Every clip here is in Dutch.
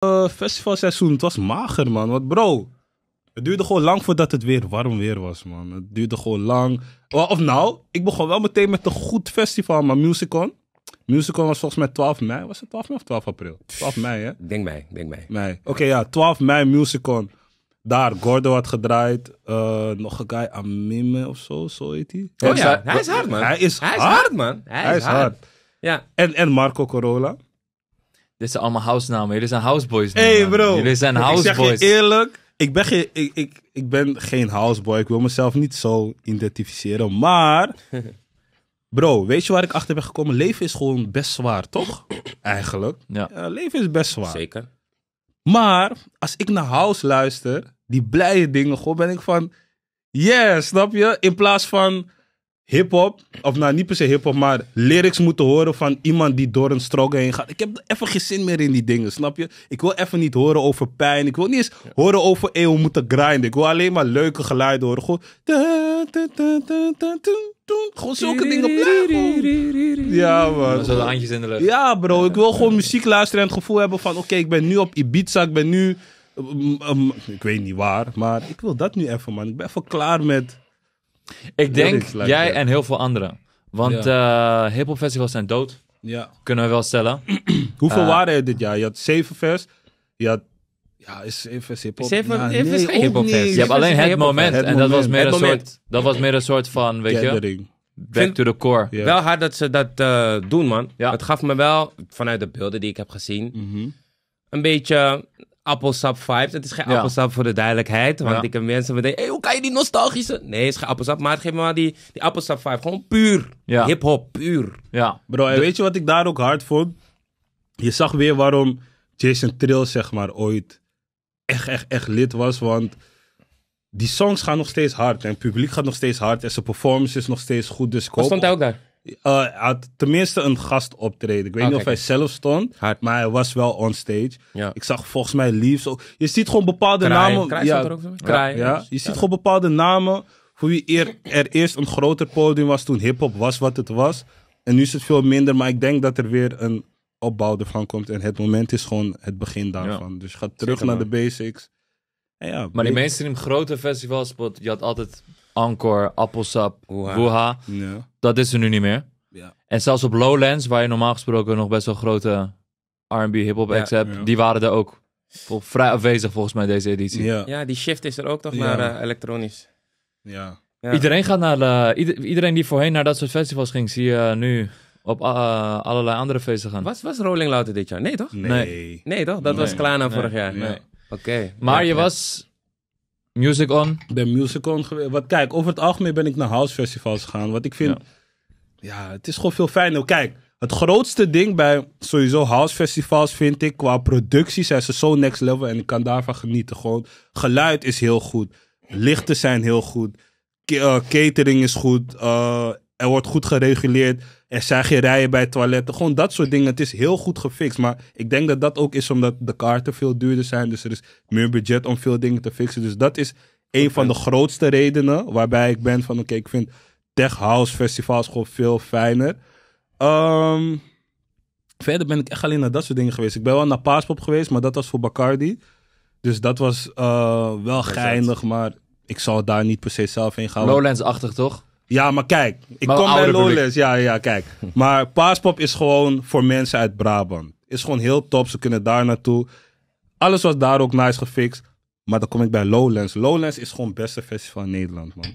Eh, festivalseizoen. Het was mager, man. Want bro, het duurde gewoon lang voordat het weer warm weer was, man. Het duurde gewoon lang. Of nou, ik begon wel meteen met een goed festival, maar Musicon. Musicon was volgens mij 12 mei. Was het 12 mei of 12 april? 12 mei, hè? Denk mij, denk mij. Mei. Oké, ja, 12 mei Musicon. Daar, Gordo had gedraaid. Eh, nog een guy, Amime of zo, zo heet hij. Oh ja, hij is hard, man. Hij is, hij is hard, man. Hij, is, hard. hard. Ja. En, en Marco Corolla. Dit zijn allemaal house namen, Jullie zijn houseboys. Hé hey bro. Jullie zijn houseboys. Ik zeg je eerlijk. Ik ben, geen, ik, ik, ik ben geen houseboy. Ik wil mezelf niet zo identificeren. Maar... Bro, weet je waar ik achter ben gekomen? Leven is gewoon best zwaar, toch? Eigenlijk. Ja. leven is best zwaar. Zeker. Maar als ik naar house luister, die blije dingen, gewoon ben ik van... Yeah, snap je? In plaats van hip-hop, of nou niet per se hip-hop, maar lyrics moeten horen van iemand die door een struggle heen gaat. Ik heb even geen zin meer in die dingen, snap je? Ik wil even niet horen over pijn. Ik wil niet eens horen over eeuw moeten grinden. Ik wil alleen maar leuke geluiden horen. Gewoon. Gewoon zulke dingen. Ja, man. Zo de handjes in de lucht. Ja, bro. Ik wil gewoon muziek luisteren en het gevoel hebben van: oké, ik ben nu op Ibiza, ik ben nu. Mm, mm, ik weet niet waar, maar ik wil dat nu even, man. Ik ben even klaar met ik denk jij en heel veel anderen. Want ja. uh, festivals zijn dood. Ja. Kunnen we wel stellen. Hoeveel eh, waren er dit jaar? Je had zeven vers. Je had. Ja, is Infest hip-hop? Zeven ja, nou, nee, geen hip Je hebt alleen het moment. en dat was meer, een soort, dat was meer een soort van. Weet je? Back to the core. Wel hard dat ze dat uh, doen, man. Ja. Het gaf me wel, vanuit de beelden die ik heb gezien, mm -hmm. een beetje sap vibes. Het is geen Apple sap voor de duidelijkheid. Want ik heb mensen meteen, hey, hoe kan je die nostalgische... Nee, het is geen appelsap, maar het geeft me maar die, die appelsap vibe. Gewoon puur. Ja. Hip-hop, puur. Ja, bro. En weet je wat ik daar ook hard vond? Je zag weer waarom Jason Trill, zeg maar, ooit echt, echt, echt lid was. Want die songs gaan nog steeds hard. En het publiek gaat nog steeds hard. En zijn performance is nog steeds goed. Dus koop... Stond hij ook daar? Uh, had tenminste een gast optreden. Ik weet niet ah, of hij zelf stond, maar hij was wel on stage. Ik zag volgens mij Leaves. Ook. Je ziet gewoon bepaalde namen. ja, er ja, je ziet gewoon bepaalde namen voor wie er, er eerst een groter podium was toen hip-hop was wat het was. En nu is het veel minder, maar ik denk dat er weer een opbouw ervan komt. En het moment is gewoon het begin daarvan. Dus je gaat terug naar de basics. ja, maar die mainstream grote festivals, je had altijd Anchor, Appelsap, Woeha. Ja. Dat is er nu niet meer. Ja. En zelfs op Lowlands, waar je normaal gesproken nog best wel grote R&B hip-hop acts hebt, die waren er ook vol, vrij afwezig volgens mij deze editie. Ja, die shift is er ook toch naar eh, elektronisch. Ja. Iedereen gaat naar, uh, iedereen die voorheen naar dat soort festivals ging, zie je nu op eh, allerlei andere feesten gaan. Was, was Rolling Louder dit jaar? Nee, toch? Nee. Nee, toch? Dat nee. was Klana vorig jaar. Nee. Oké. Maar je was Music On? Ben Music On Wat, kijk, over het algemeen ben ik naar house festivals gegaan. Wat ik vind, ja, het is gewoon veel fijner. Nou, kijk, het grootste ding bij sowieso house festivals vind ik qua productie zijn ze zo next level en ik kan daarvan genieten. Gewoon geluid is heel goed, lichten zijn heel goed, eh, catering is goed, eh, er wordt goed gereguleerd. Er zijn geen rijen bij toiletten. Gewoon dat soort dingen. Het is heel goed gefixt. Maar ik denk dat dat ook is omdat de kaarten veel duurder zijn. Dus er is meer budget om veel dingen te fixen. Dus dat is een van de grootste redenen waarbij ik ben van... Oké, ik vind tech house festivals gewoon veel fijner. Ehm, verder ben ik echt alleen naar dat soort dingen geweest. Ik ben wel naar Paaspop geweest, maar dat was voor Bacardi. Dus dat was eh, wel geinig, maar ik zal daar niet per se zelf heen gaan. Lowlands-achtig, toch? Ja, maar kijk, ik kom bij Lowlands. Ja, ja, kijk. Hm. Maar Paaspop is gewoon voor mensen uit Brabant. Is gewoon heel top. Ze kunnen daar naartoe. Alles was daar ook nice gefixt. Maar dan kom ik bij Lowlands. Lowlands is gewoon het beste festival in Nederland, man.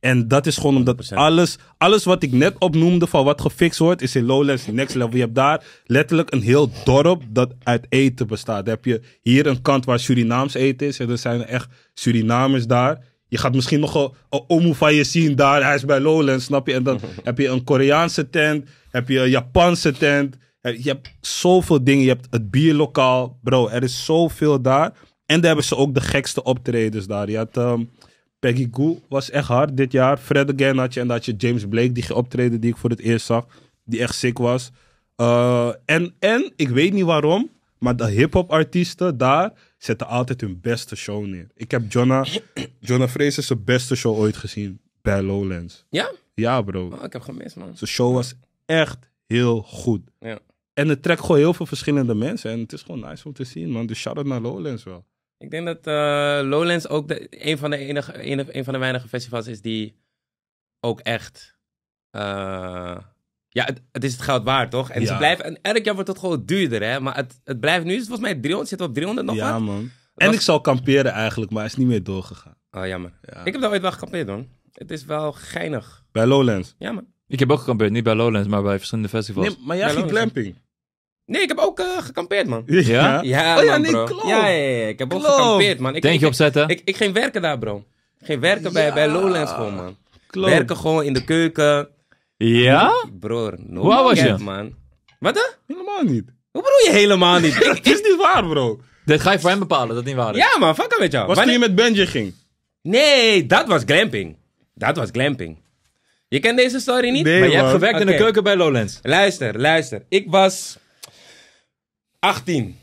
En dat is gewoon omdat alles, alles wat ik net opnoemde van wat gefixt wordt, is in Lowlands next level. Je hebt daar letterlijk een heel dorp dat uit eten bestaat. Dan heb je hier een kant waar Surinaams eten is. En er zijn echt Surinamers daar. Je gaat misschien nog een, een van je zien daar. Hij is bij Lowland, snap je? En dan heb je een Koreaanse tent. Heb je een Japanse tent. Je hebt zoveel dingen. Je hebt het bierlokaal. Bro, er is zoveel daar. En daar hebben ze ook de gekste optredens daar. Je had ehm, Peggy Goo, was echt hard dit jaar. Fred Again had je. En dan had je James Blake, die optreden die ik voor het eerst zag. Die echt sick was. Eh, en, en, ik weet niet waarom, maar de hip-hop artiesten daar zetten altijd hun beste show neer. Ik heb Jonah, Jonah Fraser zijn beste show ooit gezien bij Lowlands. Ja? Ja, bro. Oh, ik heb gemist, man. Zijn show was echt heel goed. Ja. En het trekt gewoon heel veel verschillende mensen. En het is gewoon nice om te zien, man. Dus shout-out naar Lowlands wel. Ik denk dat eh, Lowlands ook de, een, van de enige, een, van de weinige festivals is die ook echt... Eh, ja, het, het, is het goud waard, toch? En ze blijven, en elk jaar wordt het gewoon duurder, hè? Maar het, het blijft nu, is volgens mij 300, zit op 300 nog Ja, man. En ik zal kamperen eigenlijk, maar is niet meer doorgegaan. Oh, jammer. Ik heb daar ooit wel gekampeerd, man. Het is wel geinig. Bij Lowlands? Ja, man. Ik heb ook gekampeerd, niet bij Lowlands, maar bij verschillende festivals. Nee, maar jij ging glamping. Nee, ik heb ook uh, gekampeerd, man. Ja? Ja, ja oh man, Ja, ja, ja, ik heb ook gekampeerd, man. Ik, Denk je opzetten? Ik, ik, ging werken daar, bro. geen werken bij, bij Lowlands gewoon, man. Werken gewoon in de keuken. Ja? Broer, no Hoe was je? man. Wat dan? Helemaal niet. Hoe bedoel je helemaal niet? Het is niet waar, bro. Dit ga je voor hem bepalen, dat niet waar is. Ja, man, fuck met jou. Was toen je met Benji ging? Nee, dat was glamping. Dat was glamping. Je kent deze story niet? maar je hebt gewerkt in de keuken bij Lowlands. Luister, luister. Ik was 18.